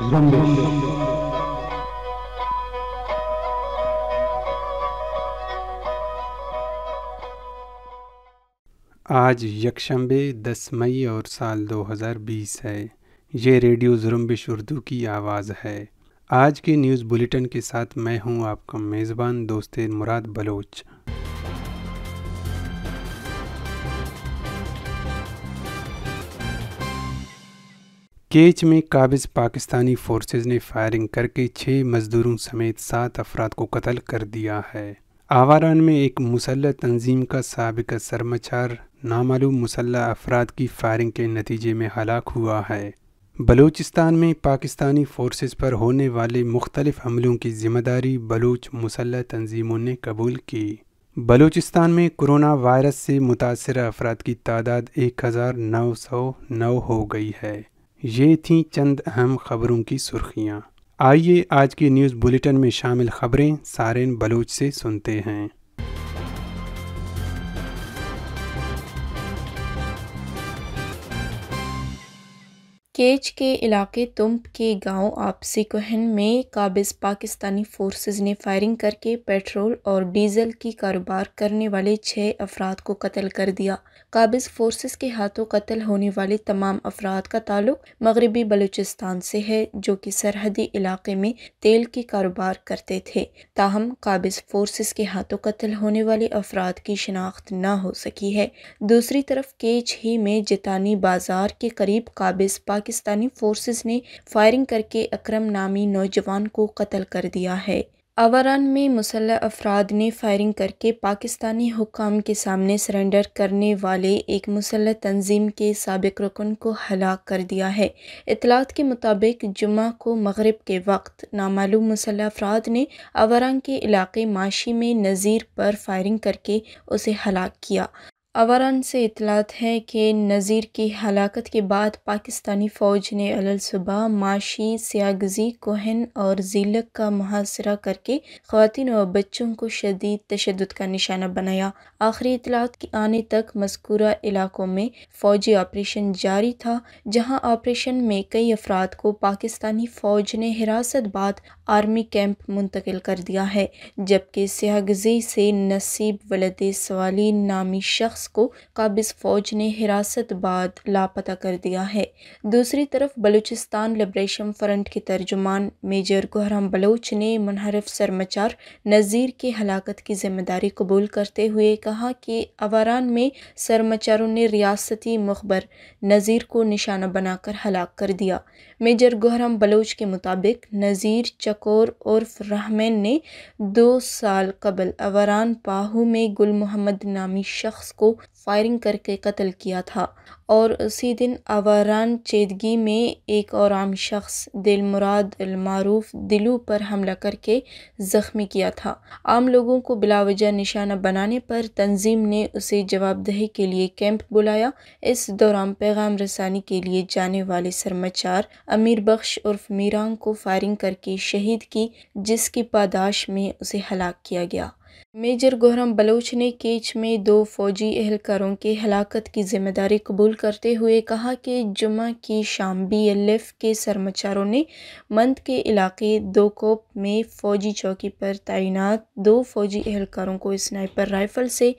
आज यकशंबे दस मई और साल 2020 है ये रेडियो जुरम्बिश उर्दू की आवाज़ है आज के न्यूज़ बुलेटिन के साथ मैं हूं आपका मेज़बान दोस्त मुराद बलोच केच में काबिज पाकिस्तानी फोर्सेज ने फायरिंग करके छः मजदूरों समेत सात अफराद को कत्ल कर दिया है आवारान में एक मुसल्ह तंजीम का सबक सरमाचार नामालूम मुसल्ह अफराद की फायरिंग के नतीजे में हलाक हुआ है बलूचिस्तान में पाकिस्तानी फोर्सेज पर होने वाले मुख्तलिफ हमलों की जिम्मेदारी बलूच मुसल्ह तंजीमों ने कबूल की बलूचिस्तान में कोरोना वायरस से मुतासर अफराद की तादाद एक हज़ार नौ सौ नौ हो गई है ये थी चंद अहम खबरों की सुर्खियाँ आइए आज के न्यूज़ बुलेटिन में शामिल खबरें सारेन बलोच से सुनते हैं केच के इलाके तुम्प के गांव आपसी कोहन में काबिज़ पाकिस्तानी फ़ोर्सेस ने फायरिंग करके पेट्रोल और डीजल की कारोबार करने वाले छः अफराद को कत्ल कर दिया काबिज़ फोर्सेस के हाथों कत्ल होने वाले तमाम अफराद का ताल्लुक मगरबी बलूचिस्तान से है जो कि सरहदी इलाके में तेल की कारोबार करते थे ताहम काबिज़ फोर्सेस के हाथों कत्ल होने वाले अफराद की शिनाख्त न हो सकी है दूसरी तरफ केच ही में जितानी बाजार के करीब काबिज़ पाकिस्तानी फोर्सेस ने फायरिंग करके अक्रम नामी नौजवान को कत्ल कर दिया है अवरान में मुसल अफराद ने फायरिंग करके पाकिस्तानी हुकाम के सामने सरेंडर करने वाले एक मुसल तंजीम के सबक रुकन को हलाक कर दिया है इतलात के मुताबिक जुमा को मगरब के वक्त नामालूम मुसल अफराद ने अवरान के इलाके माशी में नज़ीर पर फायरिंग करके उसे हलाक किया अवरान से इतलात है कि नज़ीर की हलाकत के बाद पाकिस्तानी फ़ौज ने अलसुबह माशी सियागजी कोहन और जीलक का मुहासरा करके खातिन और बच्चों को शदीद तशद का निशाना बनाया आखिरी इतलात के आने तक मस्कूरा इलाकों में फ़ौजी ऑपरेशन जारी था जहाँ ऑपरेशन में कई अफराद को पाकिस्तानी फ़ौज ने हिरासत बाद आर्मी कैंप मुंतकिल कर दिया है जबकि सियागजी से नसीब वलद सवाली नामी शख्स शख्स को काबिज फ़ौज ने हिरासत बाद लापता कर दिया है दूसरी तरफ बलूचिस्तान लिब्रेशन फ्रंट के तर्जुमान मेजर गुहराम बलोच ने मुनहरफ सरमचार नज़ीर की हलाकत की जिम्मेदारी कबूल करते हुए कहा कि अवारान में सरमचारों ने रियासती मुखबर नज़ीर को निशाना बनाकर हलाक कर दिया मेजर गोहरम बलोच के मुताबिक नज़ीर चकोर उर्फ रहमैन ने दो साल कबल अवरान पाहू में गुल मोहम्मद नामी शख्स को फायरिंग करके कत्ल किया था और उसी दिन अवरान चेदगी में एक और आम शख्स दिल मुराद दिलू पर हमला करके ज़ख्मी किया था आम लोगों को बिलावजह निशाना बनाने पर तंजीम ने उसे जवाबदही के लिए कैंप बुलाया इस दौरान पैगाम रसानी के लिए जाने वाले सरमाचार अमीर बख्श उर्फ मीरान को फायरिंग करके शहीद की जिसकी पादाश में उसे हलाक किया गया मेजर गोहरम बलोच ने केच में दो फौजी एहलकारों के हलाकत की जिम्मेदारी कबूल करते हुए कहा कि जुमा की शाम बी एल एफ के सरमाचारों ने मंद के इलाके दोकोप में फौजी चौकी पर तैनात दो फौजी एहलकारों को स्नाइपर राइफल से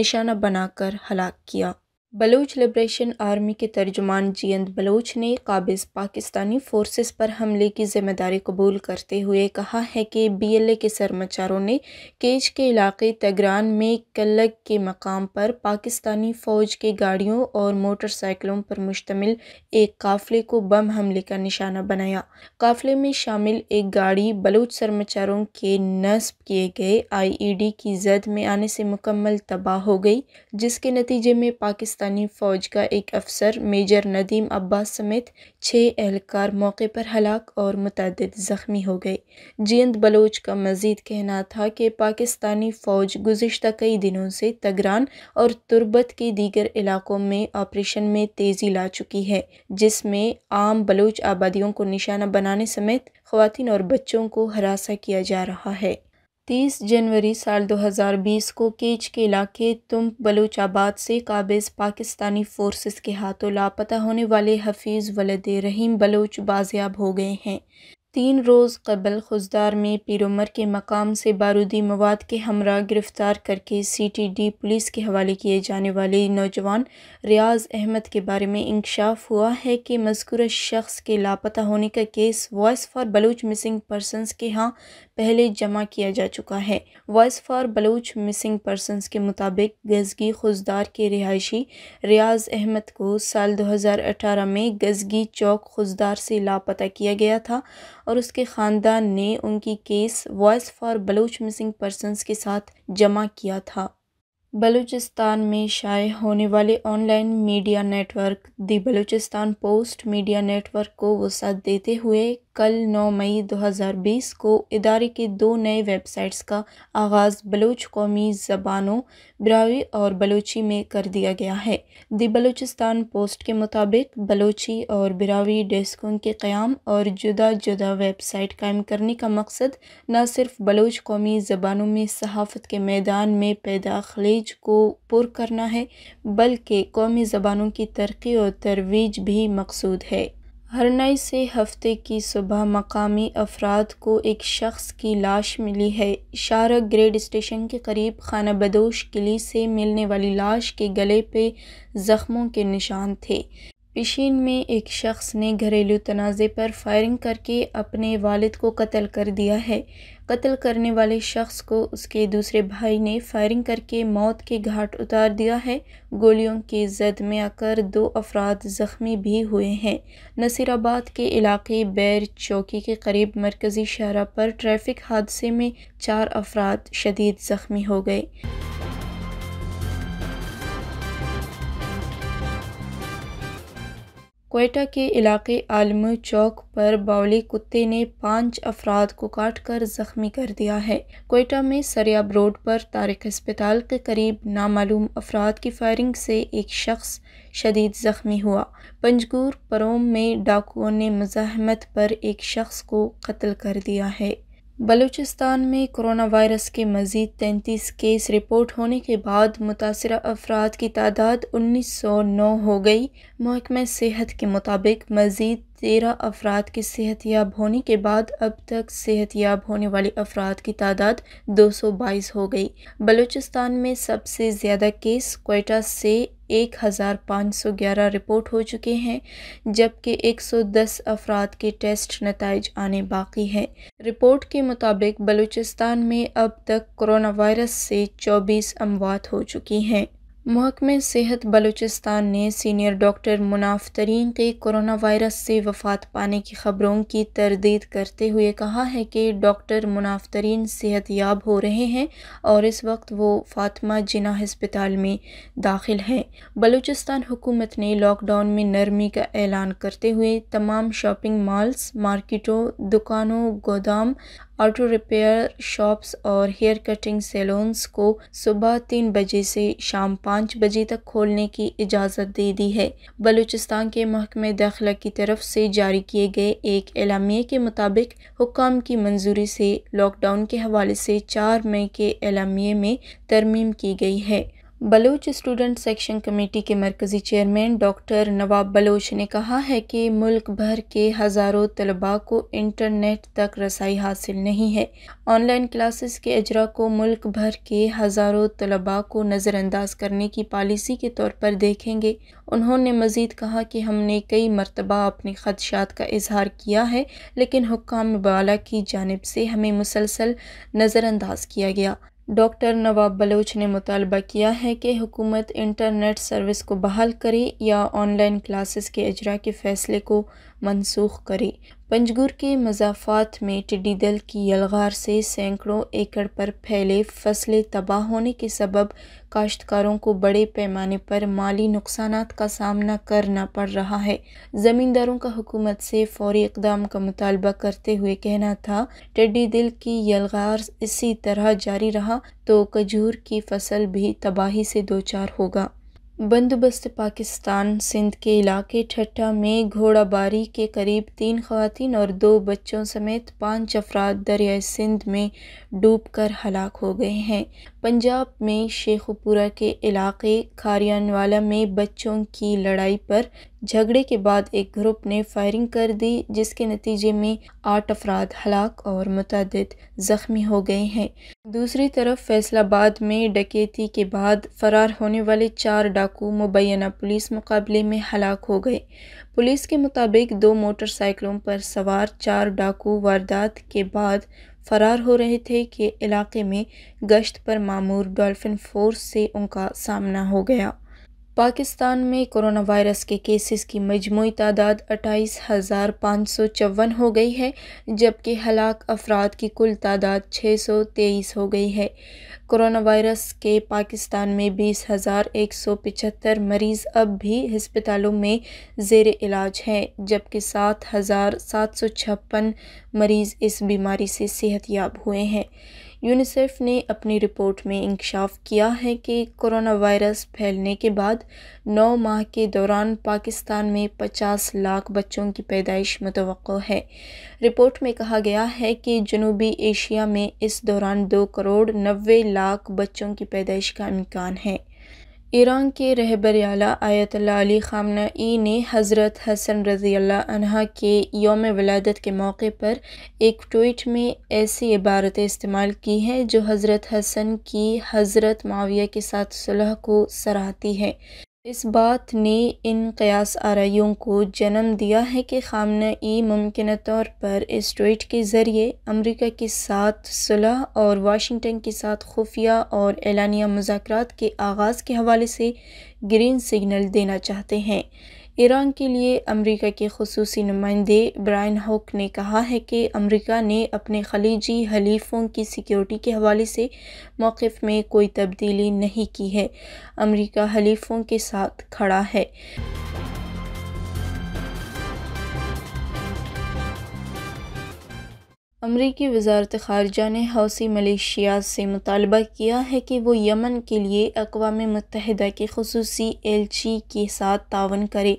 निशाना बनाकर हलाक किया बलूच लिब्रेशन आर्मी के तर्जुमान जियंद बलूच ने काबिज़ पाकिस्तानी फोर्सेस पर हमले की जिम्मेदारी कबूल करते हुए कहा है कि बी एल ए के सरमाचारों ने केज के इलाके तगरान में कलग के मकाम पर पाकिस्तानी फ़ौज के गाड़ियों और मोटरसाइकिलों पर मुश्तमिल एक काफ़िले को बम हमले का निशाना बनाया काफ़िले में शामिल एक गाड़ी बलूच सरमाचारों के नस्ब किए गए आई ई डी की जद में आने से मुकम्मल तबाह हो गई जिसके नतीजे में पाकिस्तान पाकिस्तानी फ़ौज का एक अफसर मेजर नदीम अब्बास समेत छः एहलकार मौके पर हलाक और मुतद ज़ख्मी हो गए जींद बलोच का मज़ीद कहना था कि पाकिस्तानी फ़ौज गुज्त कई दिनों से तगरान और तुर्बत के दीगर इलाकों में ऑपरेशन में तेज़ी ला चुकी है जिसमें आम बलोच आबादियों को निशाना बनाने समेत खुवान और बच्चों को हरासा किया जा रहा है तीस जनवरी साल 2020 को केच के इलाके तुम बलूचाबाद से काबिज पाकिस्तानी फोर्सेस के हाथों लापता होने वाले हफीज़ वलद रहीम बलूच बाजियाब हो गए हैं तीन रोज़ कबल खुजदार में पीरोमर के मकाम से बारूदी मवाद के हमरा गिरफ़्तार करके सी टी डी पुलिस के हवाले किए जाने वाले नौजवान रियाज अहमद के बारे में इंकशाफ हुआ है कि मजकूर शख्स के लापता होने का case voice for Baloch missing persons के यहाँ पहले जमा किया जा चुका है voice for Baloch missing persons के मुताबिक गजगी खुजदार के रिहायशी रियाज अहमद को साल 2018 में गजगी चौक खुजदार से लापता किया गया था और उसके ख़ानदान ने उनकी case voice for Baloch missing persons के साथ जमा किया था बलूचिस्तान में शाये होने वाले online media network the Balochistan post media network को वसात देते हुए कल 9 मई 2020 को इदारे के दो नए वेबसाइट्स का आगाज़ बलोच कौमी ज़बानों ब्रावी और बलूची में कर दिया गया है दी बलूचिस्तान पोस्ट के मुताबिक बलोची और ब्रावी डेस्कों के क़्याम और जुदा जुदा वेबसाइट कायम करने का मकसद न सिर्फ बलोच कौमी ज़बानों में सहाफ़त के मैदान में पैदा खलीज को पुर करना है बल्कि कौमी ज़बानों की तरक्की और तरवीज भी मकसूद है हरनई से हफ्ते की सुबह मकामी अफराद को एक शख्स की लाश मिली है इशारा ग्रेड स्टेशन के करीब खाना बदोश किली से मिलने वाली लाश के गले पे ज़ख्मों के निशान थे पिशीन में एक शख्स ने घरेलू तनाज़े पर फायरिंग करके अपने वालिद को कत्ल कर दिया है कत्ल करने वाले शख्स को उसके दूसरे भाई ने फायरिंग करके मौत के घाट उतार दिया है गोलियों की जद में आकर दो अफराद ज़ख्मी भी हुए हैं नसीराबाद के इलाके बैर चौकी के करीब मरकज़ी शहरा पर ट्रैफिक हादसे में चार अफराद शदीद ज़ख्मी हो गए कोयटा के इलाके आलम चौक पर बावली कुत्ते ने पाँच अफराद को काट कर जख्मी कर दिया है कोयटा में सरियाब रोड पर तारिक अस्पताल के करीब नामालूम अफराद की फायरिंग से एक शख्स शदीद ज़ख्मी हुआ पंजगूर परोम में डाकुओं ने मज़ाहमत पर एक शख्स को कत्ल कर दिया है बलूचिस्तान में कोरोना वायरस के मज़ीद तैंतीस केस रिपोर्ट होने के बाद मुतासर अफराद की तादाद उन्नीस सौ नौ हो गई महकमा सेहत के मुताबिक मज़ीद तेरह अफराद के याब होने के बाद अब तक याब होने वाले अफराद की तादाद दो सौ बाईस हो गई बलूचिस्तान में सबसे ज़्यादा केस क्वेटा से एक हज़ार पाँच सौ ग्यारह रिपोर्ट हो चुके हैं जबकि एक सौ दस अफराद के टेस्ट नतज आने बाकी हैं रिपोर्ट के मुताबिक बलूचिस्तान में अब तक कोरोना वायरस से चौबीस अमवात हो चुकी हैं महकमे सेहत बलूचिस्तान ने सीनियर डॉक्टर मुनाफ तरीन के कोरोना वायरस से वफात पाने की खबरों की तरदीद करते हुए कहा है कि डॉक्टर मुनाफ तरीन सेहत याब हो रहे हैं और इस वक्त वो फातिमा जिना हस्पताल में दाखिल हैं बलूचिस्तान हुकूमत ने लॉकडाउन में नरमी का ऐलान करते हुए तमाम शॉपिंग मॉल्स मार्केटों दुकानों गोदाम ऑटो रिपेयर शॉप्स और हेयर कटिंग सैलून्स को सुबह तीन बजे से शाम पाँच बजे तक खोलने की इजाज़त दे दी है बलूचिस्तान के महकमे दाखिला की तरफ से जारी किए गए एक एलामिए के मुताबिक हुकाम की मंजूरी से लॉकडाउन के हवाले से चार मई के एलामिए में तरमीम की गई है बलोच स्टूडेंट सेक्शन कमेटी के मरकज़ी चेयरमैन डॉक्टर नवाब बलोच ने कहा है कि मुल्क भर के हज़ारों तलबा को इंटरनेट तक रसाई हासिल नहीं है ऑनलाइन क्लासेस के अजरा को मुल्क भर के हज़ारों तलबा को नज़रअंदाज करने की पॉलिसी के तौर पर देखेंगे उन्होंने मज़ीद कहा कि हमने कई मरतबा अपने खदशात का इजहार किया है लेकिन हुक्म बाला की जानब से हमें मुसलसल नज़रअंदाज किया गया डॉक्टर नवाब बलोच ने मुतालबा किया है कि हुकूमत इंटरनेट सर्विस को बहाल करे या ऑनलाइन क्लासेस के अजरा के फ़ैसले को मनसूख करे पंजगुर के मजाफात में टिड्डी दल की यलगार से सैकड़ों एकड़ पर फैले फसलें तबाह होने के सबब काश्तकारों को बड़े पैमाने पर माली नुकसान का सामना करना पड़ रहा है ज़मींदारों का हुकूमत से फौरी इकदाम का मुतालबा करते हुए कहना था टिड्डी दिल की यलगार इसी तरह जारी रहा तो खजूर की फसल भी तबाही से दो चार होगा बंदोबस्त पाकिस्तान सिंध के इलाके ठट्ठा में घोड़ाबारी के करीब तीन खातन और दो बच्चों समेत पाँच अफराद दरियाए सिंध में डूब कर हलाक हो गए हैं पंजाब में शेखपुरा के इलाके खारियानवाला में बच्चों की लड़ाई पर झगड़े के बाद एक ग्रुप ने फायरिंग कर दी जिसके नतीजे में आठ अफराद हलाक और मुतद ज़ख्मी हो गए हैं दूसरी तरफ फैसलाबाद में डकैती के बाद फ़रार होने वाले चार डाकू मुबैना पुलिस मुकाबले में हलाक हो गए पुलिस के मुताबिक दो मोटरसाइकिलों पर सवार चार डाकू वारदात के बाद फरार हो रहे थे कि इलाके में गश्त पर मामूर डॉल्फिन फोर्स से उनका सामना हो गया पाकिस्तान में कोरोना वायरस के केसेस की मजमू तादाद अट्ठाईस हज़ार पाँच सौ चौवन हो गई है जबकि हलाक अफराद की कुल तादाद छः सौ तेईस हो गई है कोरोना वायरस के पाकिस्तान में बीस हज़ार एक सौ पचहत्तर मरीज़ अब भी हस्पतालों में जेर इलाज हैं जबकि सात हज़ार सात सौ छप्पन मरीज़ इस बीमारी से सेहतयाब हुए हैं यूनिसेफ ने अपनी रिपोर्ट में इंकशाफ किया है कि कोरोना वायरस फैलने के बाद नौ माह के दौरान पाकिस्तान में 50 लाख बच्चों की पैदाइश मुतव है रिपोर्ट में कहा गया है कि जनूबी एशिया में इस दौरान दो करोड़ नबे लाख बच्चों की पैदाइश का इम्कान है ईरान के रहबर आला आयतल्ला अली ख़ामनाई ने हज़रत हसन रज़ी अल्लाह के योम वलादत के मौके पर एक ट्वीट में ऐसी इबारतें इस्तेमाल की हैं जो हज़रत हसन की हज़रत माविया के साथ सुलह को सराहती है इस बात ने इन क़यास आरइयों को जन्म दिया है कि ख़ामनई मुमकिन तौर पर इस ट्वीट के ज़रिए अमरीका के साथ सुलह और वाशिंगटन के साथ खुफिया और एलानिया मुजाकर के आगाज़ के हवाले से ग्रीन सिग्नल देना चाहते हैं ईरान के लिए अमेरिका के खसूस नुमाइंदे ब्रायन हॉक ने कहा है कि अमेरिका ने अपने खलीजी हलीफों की सिक्योरिटी के हवाले से मौक़ में कोई तब्दीली नहीं की है अमेरिका हलीफों के साथ खड़ा है अमरीकी वजारत ख़ारजा ने हौसी मलेशिया से मुतालबा किया है कि वो यमन के लिए अकवा मुतहदा की एल एलची के साथ तावन करे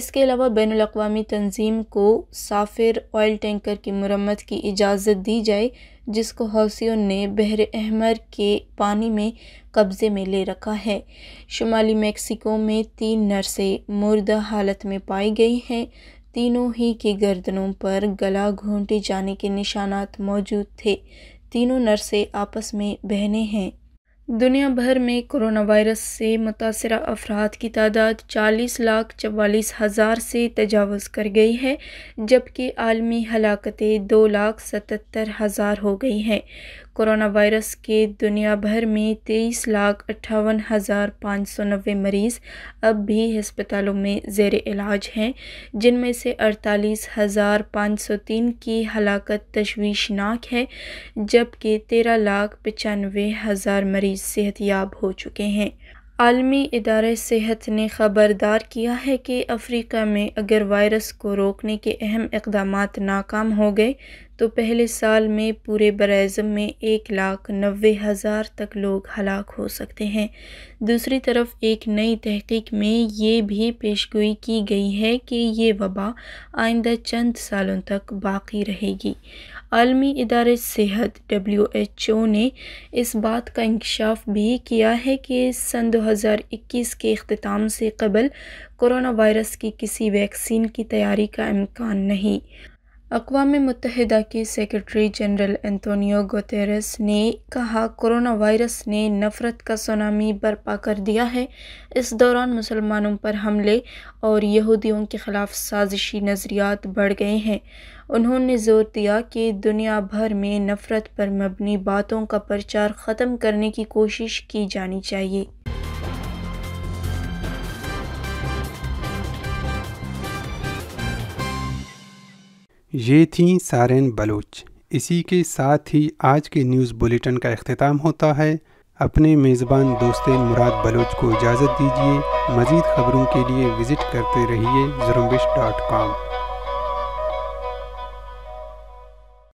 इसके अलावा बैन अवी तंजीम को साफिर ऑयल टैंकर की मरम्मत की इजाज़त दी जाए जिसको हौसियों ने बहर अहमर के पानी में कब्ज़े में ले रखा है शुमाली मेक्सिको में तीन नर्सें मुर्दा हालत में पाई गई हैं तीनों ही की गर्दनों पर गला घोंटे जाने के निशानात मौजूद थे तीनों नर्सें आपस में बहने हैं दुनिया भर में कोरोना वायरस से मुतासर अफराद की तादाद 40 लाख चवालीस हज़ार से तजावज़ कर गई है जबकि आलमी हलाकतें दो लाख सतहत्तर हज़ार हो गई हैं कोरोना वायरस के दुनिया भर में तेईस लाख अट्ठावन हज़ार पाँच सौ नब्बे मरीज़ अब भी हस्पतालों में जेर इलाज हैं जिनमें से अड़तालीस हज़ार पाँच सौ तीन की हलाकत तशवीशनाक है जबकि तेरह लाख पचानवे हज़ार मरीज़ सेहतियाब हो चुके हैं आलमी इदार सेहत ने ख़बरदार किया है कि अफ्रीका में अगर वायरस को रोकने के अहम इकदाम नाकाम हो गए तो पहले साल में पूरे बरज़म में एक लाख नब्बे हज़ार तक लोग हलाक हो सकते हैं दूसरी तरफ एक नई तहकीक में ये भी पेश गोई की गई है कि ये वबा आइंदा चंद सालों तक बाकी रहेगी आलमी इदार सेहत डब्ल्यू एच ओ ने इस बात का इंकशाफ भी किया है कि सन दो हज़ार इक्कीस के अख्ताम से कबल कोरोना वायरस की किसी वैक्सीन की तैयारी का इम्कान नहीं अकवा मुतहदा के सेक्रटरी जनरल एंतोनियो गोतेरस ने कहा कोरोना वायरस ने नफ़रत का सुनामी बर्पा कर दिया है इस दौरान मुसलमानों पर हमले और यहूदियों के ख़िलाफ़ साजिशी नज़रियात बढ़ गए हैं उन्होंने ज़ोर दिया कि दुनिया भर में नफ़रत पर मबनी बातों का प्रचार ख़त्म करने की कोशिश की जानी चाहिए ये थी सारेन बलोच इसी के साथ ही आज के न्यूज़ बुलेटिन का अख्ताम होता है अपने मेज़बान दोस्त मुराद बलोच को इजाज़त दीजिए मज़ीद ख़बरों के लिए विज़िट करते रहिए जुरम्बिश डॉट कॉम